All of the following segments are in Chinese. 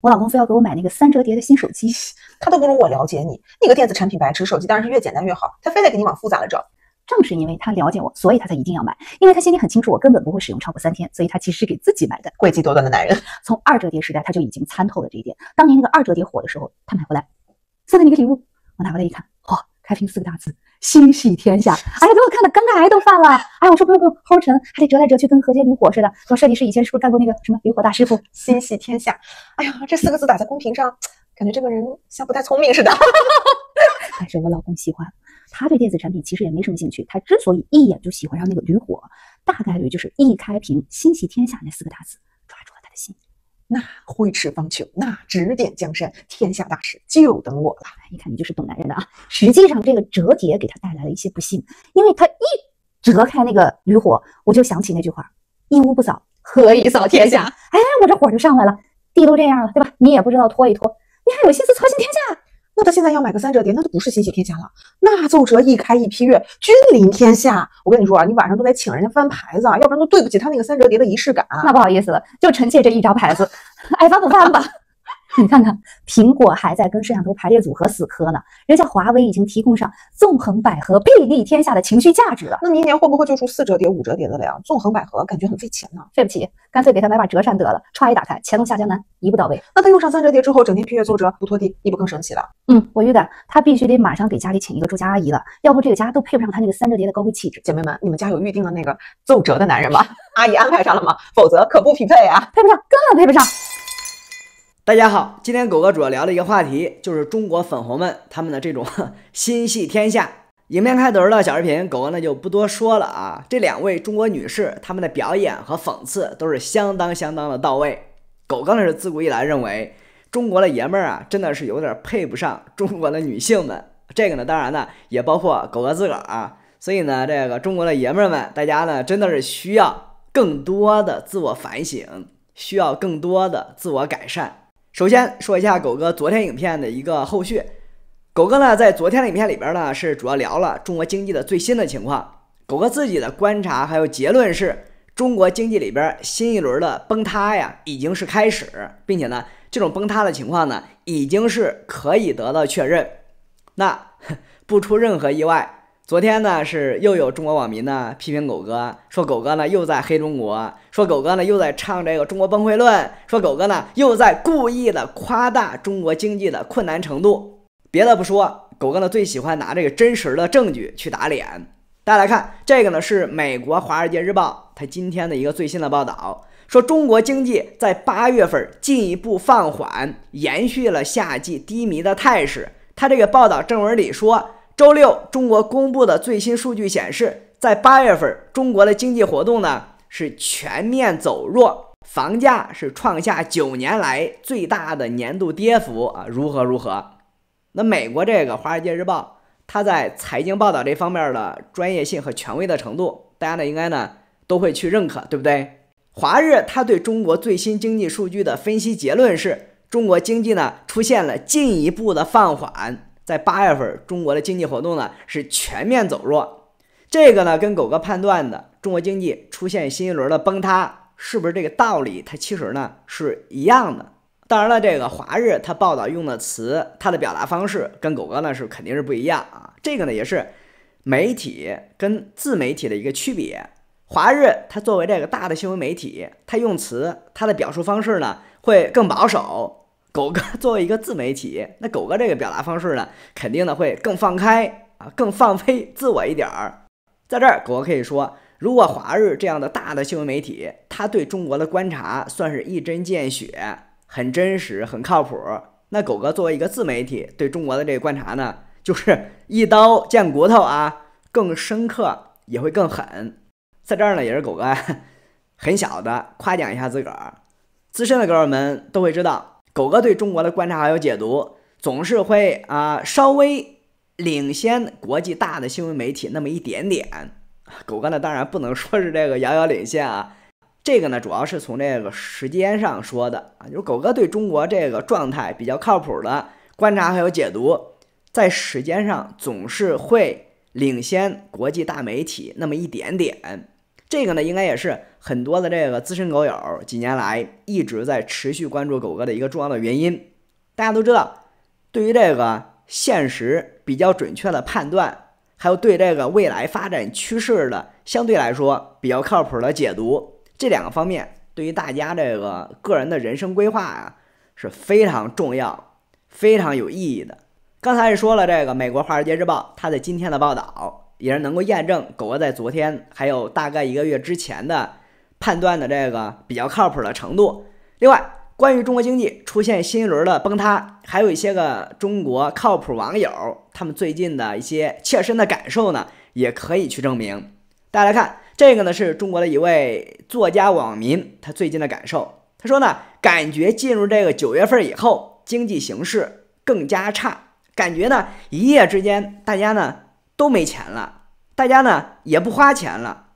我老公非要给我买那个三折叠的新手机，他都不如我了解你。那个电子产品白痴，手机当然是越简单越好，他非得给你往复杂了整。正是因为他了解我，所以他才一定要买，因为他心里很清楚我根本不会使用超过三天，所以他其实是给自己买的。诡计多端的男人，从二折叠时代他就已经参透了这一点。当年那个二折叠火的时候，他买回来，送给你个礼物。我拿过来一看，嚯，开屏四个大字。心系天下，哎呀，给我看的尴尬癌都犯了。哎，我说不用不用，齁沉，还得折来折去，跟和解驴火似的。说设计师以前是不是干过那个什么驴火大师傅？心系天下，哎呀，这四个字打在公屏上，感觉这个人像不太聪明似的。但是我老公喜欢，他对电子产品其实也没什么兴趣。他之所以一眼就喜欢上那个驴火，大概率就是一开屏心系天下那四个大字抓住了他的心。那挥斥方遒，那指点江山，天下大事就等我了。一看你就是懂男人的啊。实际上，这个折叠给他带来了一些不幸，因为他一折开那个驴火，我就想起那句话：“一屋不扫，何以扫天下？”哎，我这火就上来了，地都这样了，对吧？你也不知道拖一拖，你还有心思操心天下？那他现在要买个三折叠，那就不是心系天下了。那奏折一开一批阅，君临天下。我跟你说啊，你晚上都得请人家翻牌子，要不然都对不起他那个三折叠的仪式感。那不好意思了，就臣妾这一张牌子，爱翻不翻吧。你看看，苹果还在跟摄像头排列组合死磕呢，人家华为已经提供上纵横捭阖、遍历天下的情绪价值了。那明年会不会就出四折叠、五折叠的了呀？纵横捭阖感觉很费钱呢，费不起，干脆给他买把折扇得了，歘一打开，乾隆下江南一步到位。那他用上三折叠之后，整天批阅奏折不拖地，一步更神奇了。嗯，我预感他必须得马上给家里请一个住家阿姨了，要不这个家都配不上他那个三折叠的高贵气质。姐妹们，你们家有预定的那个奏折的男人吗？阿姨安排上了吗？否则可不匹配啊，配不上，根本配不上。大家好，今天狗哥主要聊的一个话题，就是中国粉红们他们的这种心 系天下。影片开头的小视频，狗哥那就不多说了啊。这两位中国女士她们的表演和讽刺都是相当相当的到位。狗哥呢是自古以来认为中国的爷们儿啊，真的是有点配不上中国的女性们。这个呢，当然呢也包括狗哥自个儿啊。所以呢，这个中国的爷们儿们，大家呢真的是需要更多的自我反省，需要更多的自我改善。首先说一下狗哥昨天影片的一个后续。狗哥呢，在昨天的影片里边呢，是主要聊了中国经济的最新的情况。狗哥自己的观察还有结论是，中国经济里边新一轮的崩塌呀，已经是开始，并且呢，这种崩塌的情况呢，已经是可以得到确认。那不出任何意外。昨天呢是又有中国网民呢批评狗哥，说狗哥呢又在黑中国，说狗哥呢又在唱这个中国崩溃论，说狗哥呢又在故意的夸大中国经济的困难程度。别的不说，狗哥呢最喜欢拿这个真实的证据去打脸。大家来看这个呢是美国《华尔街日报》它今天的一个最新的报道，说中国经济在八月份进一步放缓，延续了夏季低迷的态势。它这个报道正文里说。周六，中国公布的最新数据显示，在八月份，中国的经济活动呢是全面走弱，房价是创下九年来最大的年度跌幅啊，如何如何？那美国这个《华尔街日报》，它在财经报道这方面的专业性和权威的程度，大家呢应该呢都会去认可，对不对？华日它对中国最新经济数据的分析结论是，中国经济呢出现了进一步的放缓。在八月份，中国的经济活动呢是全面走弱，这个呢跟狗哥判断的中国经济出现新一轮的崩塌，是不是这个道理？它其实呢是一样的。当然了，这个华日它报道用的词，它的表达方式跟狗哥呢是肯定是不一样啊。这个呢也是媒体跟自媒体的一个区别。华日它作为这个大的新闻媒体，它用词它的表述方式呢会更保守。狗哥 作为一个自媒体，那狗哥这个表达方式呢，肯定的会更放开啊，更放飞自我一点儿。在这儿，狗哥可以说，如果华日这样的大的新闻媒体，他对中国的观察算是一针见血，很真实，很靠谱。那狗哥作为一个自媒体，对中国的这个观察呢，就是一刀见骨头啊，更深刻，也会更狠。在这儿呢，也是狗哥很小的夸奖一下自个儿，资深的哥们们都会知道。狗哥对中国的观察还有解读，总是会啊稍微领先国际大的新闻媒体那么一点点。狗哥呢，当然不能说是这个遥遥领先啊，这个呢主要是从这个时间上说的啊，就是狗哥对中国这个状态比较靠谱的观察还有解读，在时间上总是会领先国际大媒体那么一点点。这个呢，应该也是很多的这个资深狗友几年来一直在持续关注狗哥的一个重要的原因。大家都知道，对于这个现实比较准确的判断，还有对这个未来发展趋势的相对来说比较靠谱的解读，这两个方面对于大家这个个人的人生规划啊是非常重要、非常有意义的。刚才也说了这个美国华尔街日报它的今天的报道。也是能够验证狗哥在昨天还有大概一个月之前的判断的这个比较靠谱的程度。另外，关于中国经济出现新一轮的崩塌，还有一些个中国靠谱网友他们最近的一些切身的感受呢，也可以去证明。大家来看这个呢，是中国的一位作家网民他最近的感受。他说呢，感觉进入这个九月份以后，经济形势更加差，感觉呢一夜之间大家呢。都没钱了，大家呢也不花钱了。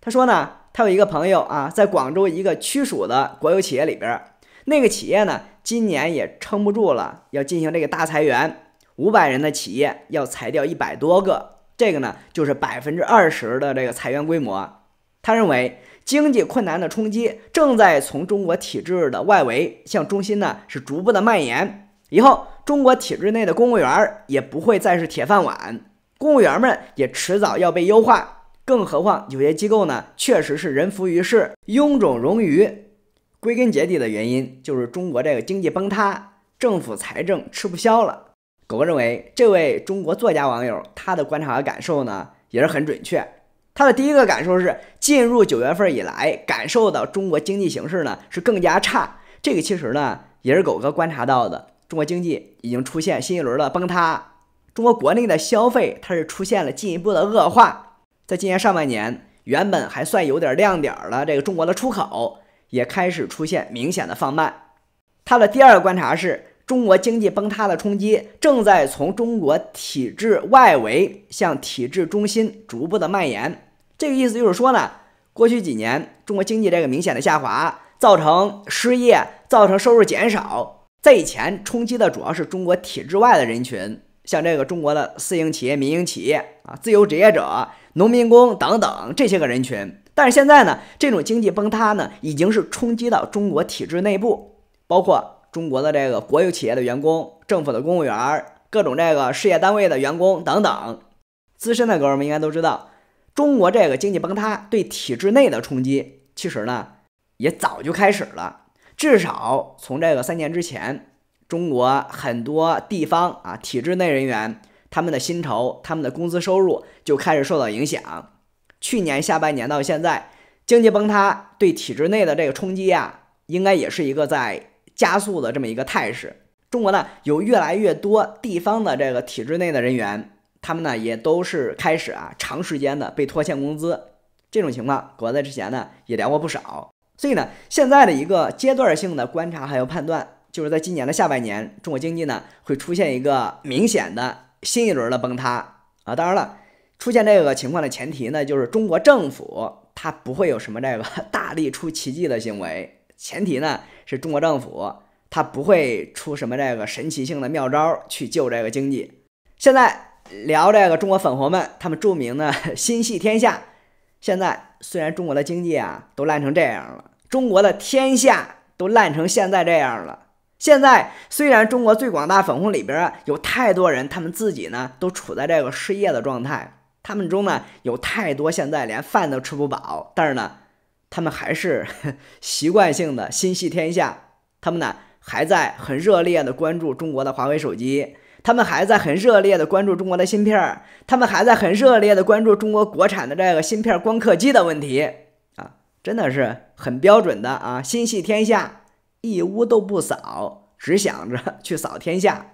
他说呢，他有一个朋友啊，在广州一个区属的国有企业里边，那个企业呢今年也撑不住了，要进行这个大裁员，五百人的企业要裁掉一百多个，这个呢就是百分之二十的这个裁员规模。他认为经济困难的冲击正在从中国体制的外围向中心呢是逐步的蔓延，以后中国体制内的公务员儿也不会再是铁饭碗。公务员们也迟早要被优化，更何况有些机构呢，确实是人浮于事，臃肿冗余。归根结底的原因就是中国这个经济崩塌，政府财政吃不消了。狗哥认为，这位中国作家网友他的观察和感受呢，也是很准确。他的第一个感受是，进入九月份以来，感受到中国经济形势呢是更加差。这个其实呢，也是狗哥观察到的，中国经济已经出现新一轮的崩塌。中国国内的消费，它是出现了进一步的恶化。在今年上半年，原本还算有点亮点了，这个中国的出口也开始出现明显的放慢。它的第二个观察是，中国经济崩塌的冲击正在从中国体制外围向体制中心逐步的蔓延。这个意思就是说呢，过去几年中国经济这个明显的下滑，造成失业，造成收入减少，在以前冲击的主要是中国体制外的人群。像这个中国的私营企业、民营企业啊，自由职业者、农民工等等这些个人群，但是现在呢，这种经济崩塌呢，已经是冲击到中国体制内部，包括中国的这个国有企业的员工、政府的公务员、各种这个事业单位的员工等等。资深的哥们应该都知道，中国这个经济崩塌对体制内的冲击，其实呢也早就开始了，至少从这个三年之前。中国很多地方啊，体制内人员他们的薪酬、他们的工资收入就开始受到影响。去年下半年到现在，经济崩塌对体制内的这个冲击啊，应该也是一个在加速的这么一个态势。中国呢，有越来越多地方的这个体制内的人员，他们呢也都是开始啊长时间的被拖欠工资。这种情况，我在之前呢也聊过不少。所以呢，现在的一个阶段性的观察还有判断。就是在今年的下半年，中国经济呢会出现一个明显的新一轮的崩塌啊！当然了，出现这个情况的前提呢，就是中国政府它不会有什么这个 大力出奇迹的行为。前提呢是中国政府他不会出什么这个神奇性的妙招去救这个经济。现在聊这个中国粉红们，他们著名的 心系天下。现在虽然中国的经济啊都烂成这样了，中国的天下都烂成现在这样了。现在虽然中国最广大粉红里边有太多人，他们自己呢都处在这个失业的状态，他们中呢有太多现在连饭都吃不饱，但是呢，他们还是 习惯性的心系天下，他们呢还在很热烈的关注中国的华为手机，他们还在很热烈的关注中国的芯片儿，他们还在很热烈的关注中国国产的这个芯片光刻机的问题啊，真的是很标准的啊，心系天下。一屋都不扫，只想着 去扫天下。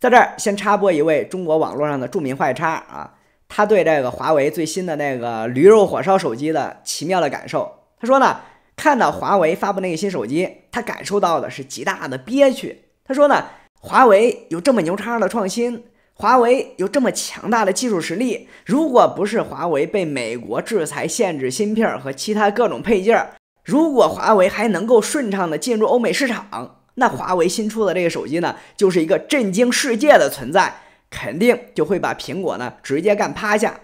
在这儿先插播一位中国网络上的著名坏叉啊，他对这个华为最新的那个“驴肉火烧”手机的奇妙的感受。他说呢，看到华为发布那个新手机，他感受到的是极大的憋屈。他说呢，华为有这么牛叉的创新，华为有这么强大的技术实力，如果不是华为被美国制裁限制芯片和其他各种配件儿。如果华为还能够顺畅的进入欧美市场，那华为新出的这个手机呢，就是一个震惊世界的存在，肯定就会把苹果呢直接干趴下。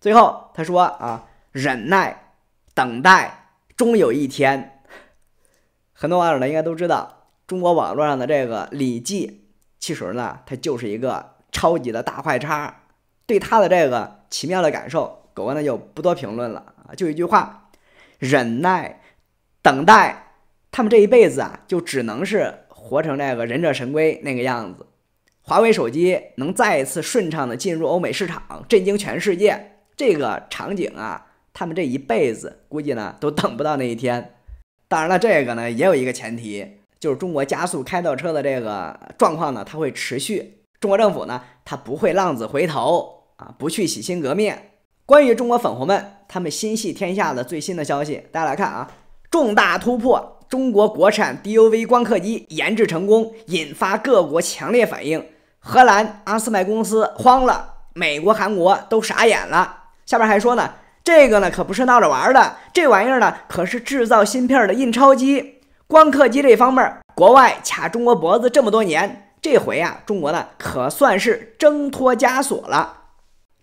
最后他说啊，忍耐，等待，终有一天。很多网友呢应该都知道，中国网络上的这个李记汽水呢，他就是一个超级的大坏叉。对他的这个奇妙的感受，狗哥呢就不多评论了啊，就一句话，忍耐。等待，他们这一辈子啊，就只能是活成那个忍者神龟那个样子。华为手机能再一次顺畅的进入欧美市场，震惊全世界，这个场景啊，他们这一辈子估计呢都等不到那一天。当然了，这个呢也有一个前提，就是中国加速开倒车的这个状况呢，它会持续。中国政府呢，它不会浪子回头啊，不去洗心革面。关于中国粉红们他们心系天下的最新的消息，大家来看啊。重大突破！中国国产 DUV 光刻机研制成功，引发各国强烈反应。荷兰阿斯麦公司慌了，美国、韩国都傻眼了。下边还说呢，这个呢可不是闹着玩的，这玩意儿呢可是制造芯片的印钞机。光刻机这方面，国外卡中国脖子这么多年，这回啊，中国呢可算是挣脱枷锁了。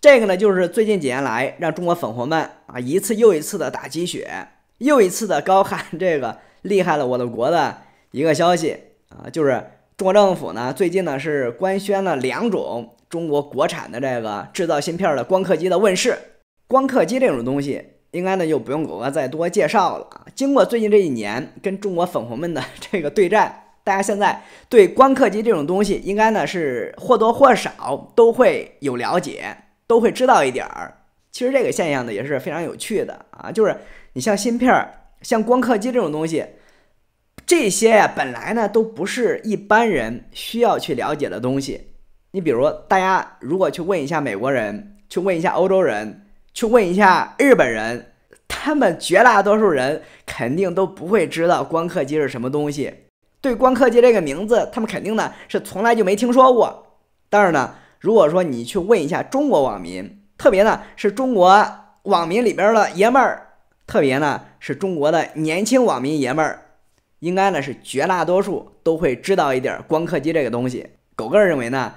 这个呢，就是最近几年来让中国粉红们啊一次又一次的打鸡血。又一次的高喊这个厉害了我的国的一个消息啊，就是中国政府呢最近呢是官宣了两种中国国产的这个制造芯片的光刻机的问世。光刻机这种东西，应该呢就不用我再多介绍了。经过最近这一年跟中国粉红们的这个对战，大家现在对光刻机这种东西应该呢是或多或少都会有了解，都会知道一点儿。其实这个现象呢也是非常有趣的啊，就是。你像芯片儿、像光刻机这种东西，这些呀本来呢都不是一般人需要去了解的东西。你比如，大家如果去问一下美国人，去问一下欧洲人，去问一下日本人，他们绝大多数人肯定都不会知道光刻机是什么东西。对“光刻机”这个名字，他们肯定呢是从来就没听说过。但是呢，如果说你去问一下中国网民，特别呢是中国网民里边的爷们儿。特别呢，是中国的年轻网民爷们儿，应该呢是绝大多数都会知道一点光刻机这个东西。狗哥认为呢，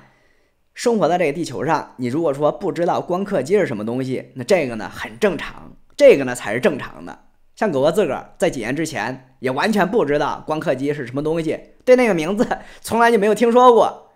生活在这个地球上，你如果说不知道光刻机是什么东西，那这个呢很正常，这个呢才是正常的。像狗哥自个儿在几年之前也完全不知道光刻机是什么东西，对那个名字从来就没有听说过。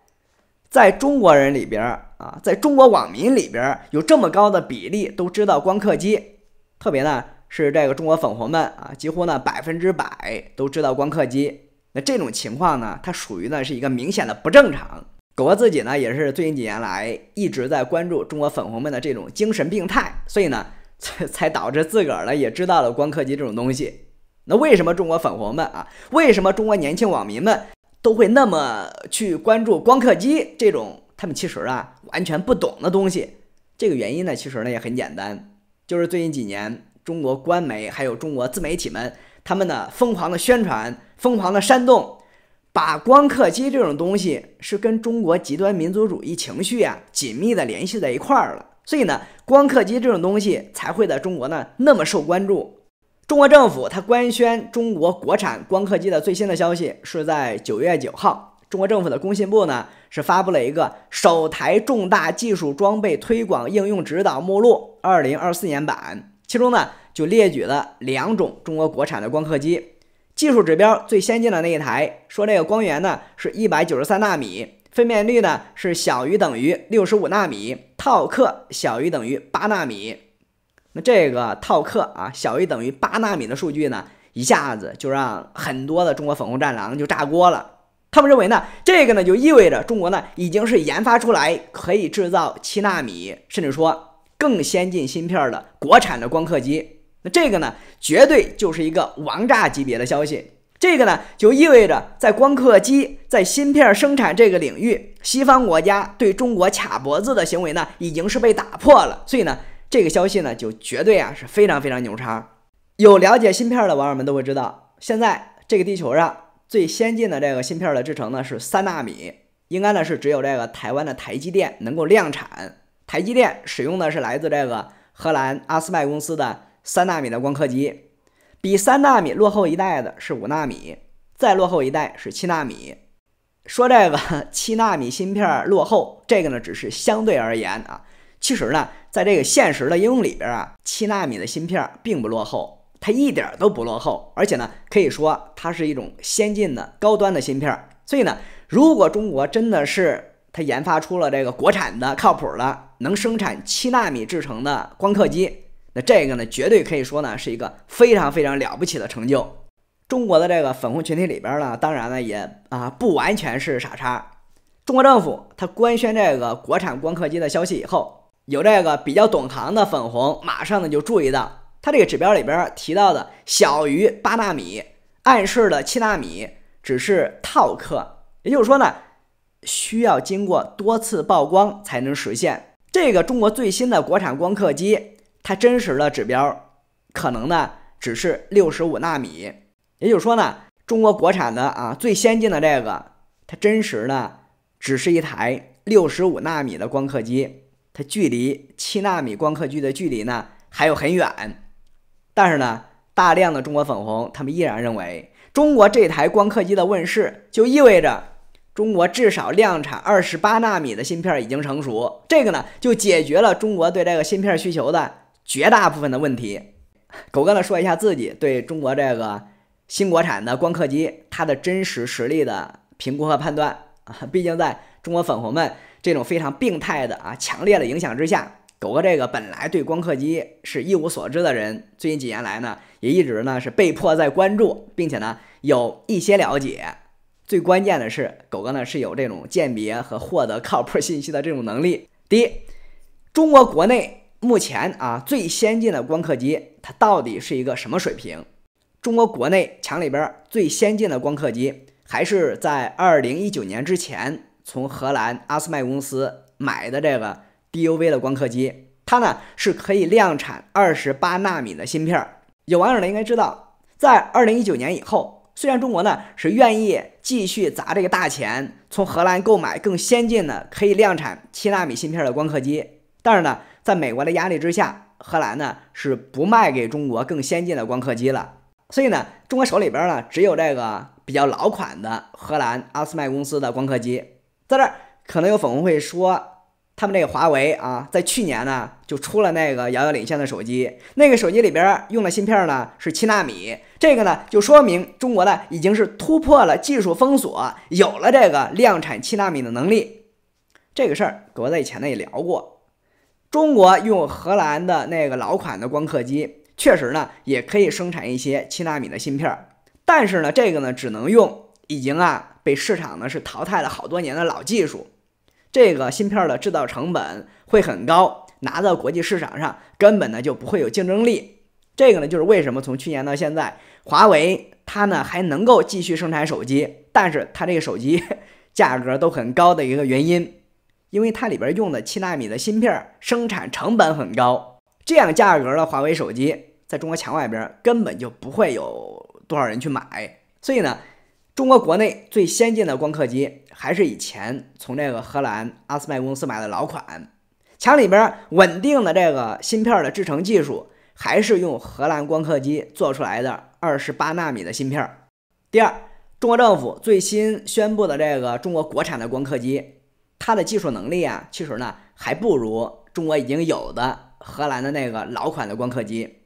在中国人里边儿啊，在中国网民里边儿有这么高的比例都知道光刻机，特别呢。是这个中国粉红们啊，几乎呢百分之百都知道光刻机。那这种情况呢，它属于呢是一个明显的不正常。狗哥自己呢也是最近几年来一直在关注中国粉红们的这种精神病态，所以呢才才导致自个儿呢也知道了光刻机这种东西。那为什么中国粉红们啊，为什么中国年轻网民们都会那么去关注光刻机这种他们其实啊完全不懂的东西？这个原因呢其实呢也很简单，就是最近几年。中国官媒还有中国自媒体们，他们呢疯狂的宣传，疯狂的煽动，把光刻机这种东西是跟中国极端民族主义情绪啊紧密的联系在一块儿了。所以呢，光刻机这种东西才会在中国呢那么受关注。中国政府它官宣中国国产光刻机的最新的消息是在九月九号，中国政府的工信部呢是发布了一个首台重大技术装备推广应用指导目录二零二四年版，其中呢。就列举了两种中国国产的光刻机技术指标最先进的那一台，说这个光源呢是一百九十三纳米，分辨率呢是小于等于六十五纳米，套刻小于等于八纳米。那这个套克啊小于等于八纳米的数据呢，一下子就让很多的中国粉红战狼就炸锅了。他们认为呢，这个呢就意味着中国呢已经是研发出来可以制造七纳米甚至说更先进芯片的国产的光刻机。那这个呢，绝对就是一个王炸级别的消息。这个呢，就意味着在光刻机、在芯片生产这个领域，西方国家对中国卡脖子的行为呢，已经是被打破了。所以呢，这个消息呢，就绝对啊是非常非常牛叉。有了解芯片的网友们都会知道，现在这个地球上最先进的这个芯片的制成呢，是三纳米，应该呢是只有这个台湾的台积电能够量产。台积电使用的是来自这个荷兰阿斯麦公司的。三纳米的光刻机，比三纳米落后一代的是五纳米，再落后一代是七纳米。说这个 七纳米芯片落后，这个呢只是相对而言啊。其实呢，在这个现实的应用里边啊，七纳米的芯片并不落后，它一点都不落后，而且呢，可以说它是一种先进的高端的芯片。所以呢，如果中国真的是它研发出了这个国产的靠谱的能生产七纳米制成的光刻机。那这个呢，绝对可以说呢是一个非常非常了不起的成就。中国的这个粉红群体里边呢，当然呢也啊不完全是傻叉。中国政府他官宣这个国产光刻机的消息以后，有这个比较懂行的粉红，马上呢就注意到，它这个指标里边提到的小于八纳米，暗示了七纳米只是套刻，也就是说呢，需要经过多次曝光才能实现这个中国最新的国产光刻机。它真实的指标可能呢只是六十五纳米，也就是说呢，中国国产的啊最先进的这个，它真实的只是一台六十五纳米的光刻机，它距离七纳米光刻机的距离呢还有很远。但是呢，大量的中国粉红他们依然认为，中国这台光刻机的问世就意味着中国至少量产二十八纳米的芯片已经成熟，这个呢就解决了中国对这个芯片需求的。绝大部分的问题，狗哥呢说一下自己对中国这个新国产的光刻机它的真实实力的评估和判断啊，毕竟在中国粉红们这种非常病态的啊强烈的影响之下，狗哥这个本来对光刻机是一无所知的人，最近几年来呢也一直呢是被迫在关注，并且呢有一些了解。最关键的是，狗哥呢是有这种鉴别和获得靠谱信息的这种能力。第一，中国国内。目前啊，最先进的光刻机它到底是一个什么水平？中国国内墙里边最先进的光刻机还是在二零一九年之前从荷兰阿斯麦公司买的这个 DUV 的光刻机，它呢是可以量产二十八纳米的芯片。有网友呢应该知道，在二零一九年以后，虽然中国呢是愿意继续砸这个大钱，从荷兰购买更先进的可以量产七纳米芯片的光刻机。但是呢，在美国的压力之下，荷兰呢是不卖给中国更先进的光刻机了。所以呢，中国手里边呢只有这个比较老款的荷兰阿斯麦公司的光刻机。在这儿，可能有粉红会说，他们这个华为啊，在去年呢就出了那个遥遥领先的手机，那个手机里边用的芯片呢是七纳米。这个呢就说明中国呢已经是突破了技术封锁，有了这个量产七纳米的能力。这个事儿，哥在以前呢也聊过。中国用荷兰的那个老款的光刻机，确实呢也可以生产一些七纳米的芯片儿，但是呢这个呢只能用已经啊被市场呢是淘汰了好多年的老技术，这个芯片儿的制造成本会很高，拿到国际市场上根本呢就不会有竞争力。这个呢就是为什么从去年到现在，华为它呢还能够继续生产手机，但是它这个手机价格都很高的一个原因。因为它里边用的七纳米的芯片生产成本很高，这样价格的华为手机在中国墙外边根本就不会有多少人去买。所以呢，中国国内最先进的光刻机还是以前从这个荷兰阿斯麦公司买的老款。墙里边稳定的这个芯片的制成技术还是用荷兰光刻机做出来的二十八纳米的芯片。第二，中国政府最新宣布的这个中国国产的光刻机。它的技术能力啊，其实呢还不如中国已经有的荷兰的那个老款的光刻机。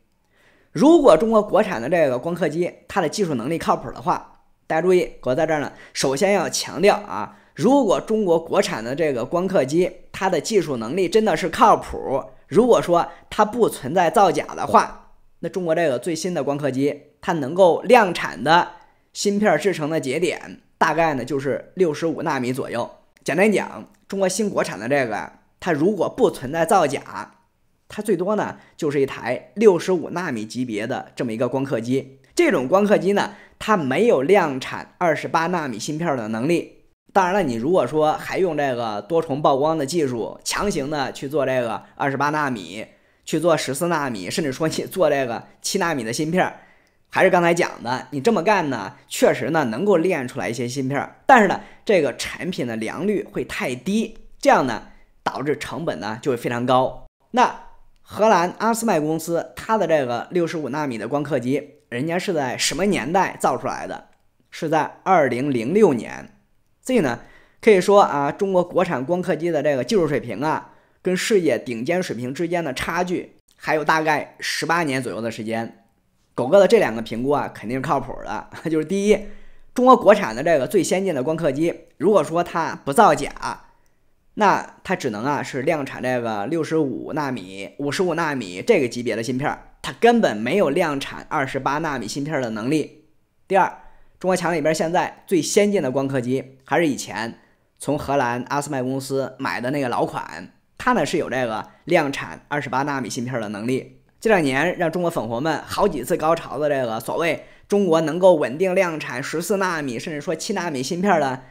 如果中国国产的这个光刻机它的技术能力靠谱的话，大家注意，我在这儿呢，首先要强调啊，如果中国国产的这个光刻机它的技术能力真的是靠谱，如果说它不存在造假的话，那中国这个最新的光刻机它能够量产的芯片制成的节点大概呢就是六十五纳米左右。简单讲，中国新国产的这个，它如果不存在造假，它最多呢就是一台六十五纳米级别的这么一个光刻机。这种光刻机呢，它没有量产二十八纳米芯片的能力。当然了，你如果说还用这个多重曝光的技术，强行的去做这个二十八纳米，去做十四纳米，甚至说你做这个七纳米的芯片。还是刚才讲的，你这么干呢，确实呢能够练出来一些芯片，但是呢，这个产品的良率会太低，这样呢导致成本呢就会非常高。那荷兰阿斯麦公司它的这个六十五纳米的光刻机，人家是在什么年代造出来的？是在二零零六年。所以呢可以说啊，中国国产光刻机的这个技术水平啊，跟世界顶尖水平之间的差距还有大概十八年左右的时间。狗哥的这两个评估啊，肯定是靠谱的。就是第一，中国国产的这个最先进的光刻机，如果说它不造假，那它只能啊是量产这个六十五纳米、五十五纳米这个级别的芯片，它根本没有量产二十八纳米芯片的能力。第二，中国墙里边现在最先进的光刻机还是以前从荷兰阿斯麦公司买的那个老款，它呢是有这个量产二十八纳米芯片的能力。这两年让中国粉红们好几次高潮的这个所谓中国能够稳定量产十四纳米甚至说七纳米芯片的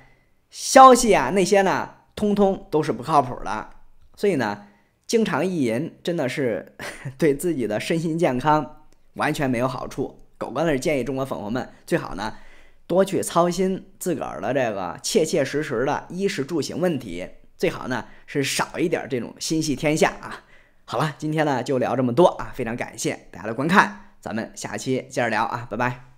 消息啊，那些呢通通都是不靠谱的。所以呢，经常意淫真的是对自己的身心健康完全没有好处。狗哥呢建议中国粉红们最好呢多去操心自个儿的这个切切实实的衣食住行问题，最好呢是少一点这种心系天下啊。好了，今天呢就聊这么多啊！非常感谢大家的观看，咱们下期接着聊啊，拜拜。